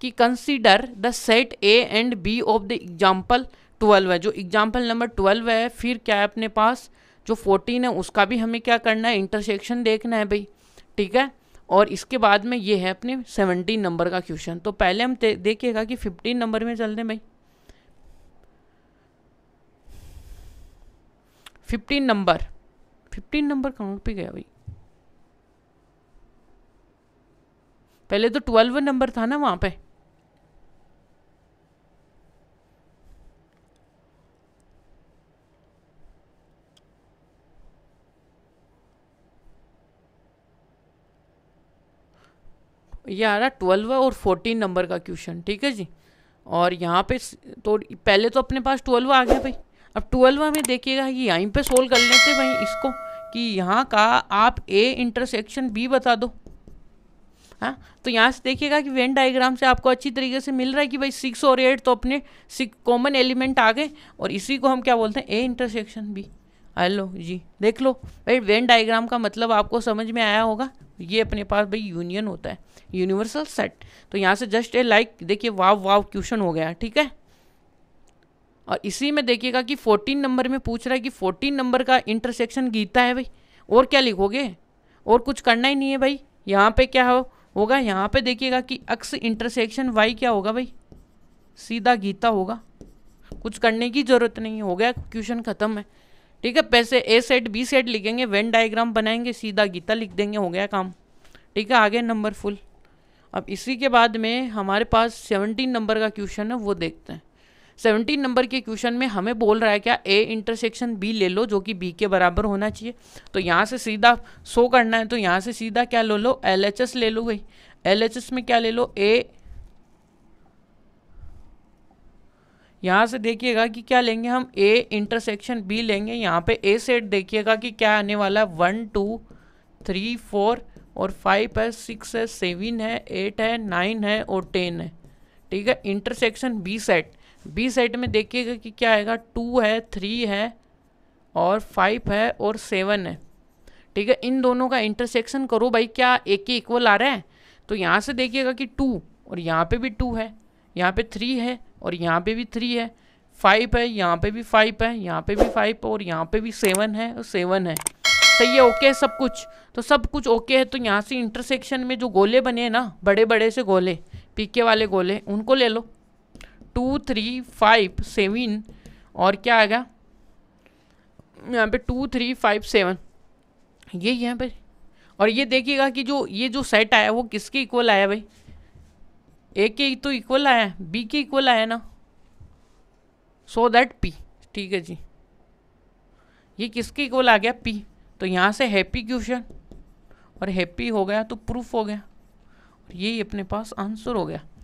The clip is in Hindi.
कि consider the set A and B of the example twelve है जो एग्जाम्पल नंबर ट्वेल्व है फिर क्या है अपने पास जो फोर्टीन है उसका भी हमें क्या करना है इंटरसेक्शन देखना है भाई ठीक है और इसके बाद में ये है अपने सेवनटीन नंबर का क्वेश्चन तो पहले हम देखिएगा कि फिफ्टीन नंबर में चल दें भाई फिफ्टीन नंबर फिफ्टीन नंबर कहाँ पे गया भाई पहले तो ट्वेल्व नंबर था ना वहाँ पे ये आ रहा है ट्वेल्व और फोर्टीन नंबर का क्वेश्चन ठीक है जी और यहाँ पे तो पहले तो अपने पास ट्वेल्व आ गया भाई अब ट्वेल्व में देखिएगा कि यहीं पे सोल्व कर लेते भाई इसको कि यहाँ का आप ए इंटरसेक्शन बी बता दो हाँ तो यहाँ से देखिएगा कि वेन डायग्राम से आपको अच्छी तरीके से मिल रहा है कि भाई सिक्स और एट तो अपने सिक्स कॉमन एलिमेंट आ गए और इसी को हम क्या बोलते हैं ए इंटरसेक्शन बी हेलो जी देख लो भाई वेन डायग्राम का मतलब आपको समझ में आया होगा ये अपने पास भाई यूनियन होता है यूनिवर्सल सेट तो यहाँ से जस्ट ए लाइक देखिए वाव वाव क्वेश्चन हो गया ठीक है और इसी में देखिएगा कि 14 नंबर में पूछ रहा है कि 14 नंबर का इंटरसेक्शन गीता है भाई और क्या लिखोगे और कुछ करना ही नहीं है भाई यहाँ पे क्या हो होगा यहाँ पे देखिएगा कि अक्स इंटरसेक्शन वाई क्या होगा भाई सीधा गीता होगा कुछ करने की ज़रूरत नहीं हो गया क्वेश्चन ख़त्म है ठीक है पैसे ए सेट बी सेट लिखेंगे वेन डायग्राम बनाएंगे सीधा गीता लिख देंगे हो गया काम ठीक है आगे नंबर फुल अब इसी के बाद में हमारे पास सेवनटीन नंबर का क्वेश्चन है वो देखते हैं सेवनटीन नंबर के क्वेश्चन में हमें बोल रहा है क्या ए इंटरसेक्शन बी ले लो जो कि बी के बराबर होना चाहिए तो यहाँ से सीधा सो करना है तो यहाँ से सीधा क्या लो लो एल एच एस ले लो भाई एल एच एस में क्या ले लो ए यहाँ से देखिएगा कि क्या लेंगे हम ए इंटरसेक्शन बी लेंगे यहाँ पे ए सेट देखिएगा कि क्या आने वाला है वन टू थ्री फोर और फाइव है सिक्स है सेवन है एट है नाइन है और टेन है ठीक है intersection B set B set में देखिएगा कि क्या आएगा टू है थ्री है और फाइव है और सेवन है ठीक है इन दोनों का इंटरसेक्शन करो भाई क्या एक ही इक्वल आ रहा है तो यहाँ से देखिएगा कि टू और यहाँ पे भी टू है यहाँ पे थ्री है और यहाँ पे भी थ्री है फाइव है यहाँ पे भी फाइव है यहाँ पे भी फाइव और यहाँ पे भी सेवन है और सेवन है सही है ओके है सब कुछ तो सब कुछ ओके है तो यहाँ से इंटरसेक्शन में जो गोले बने हैं ना बड़े बड़े से गोले पीके वाले गोले उनको ले लो टू थ्री फाइव सेवन और क्या आएगा यहाँ पे टू थ्री फाइव सेवन ये यहाँ पे और ये देखिएगा कि जो ये जो सेट आया वो किसके इक्वल आया भाई ए के तो इक्वल आया है बी के इक्वल आया ना सो दैट पी ठीक है जी ये किसके इक्वल आ गया पी तो यहाँ से हैप्पी क्वेश्चन और हैप्पी हो गया तो प्रूफ हो गया और यही अपने पास आंसर हो गया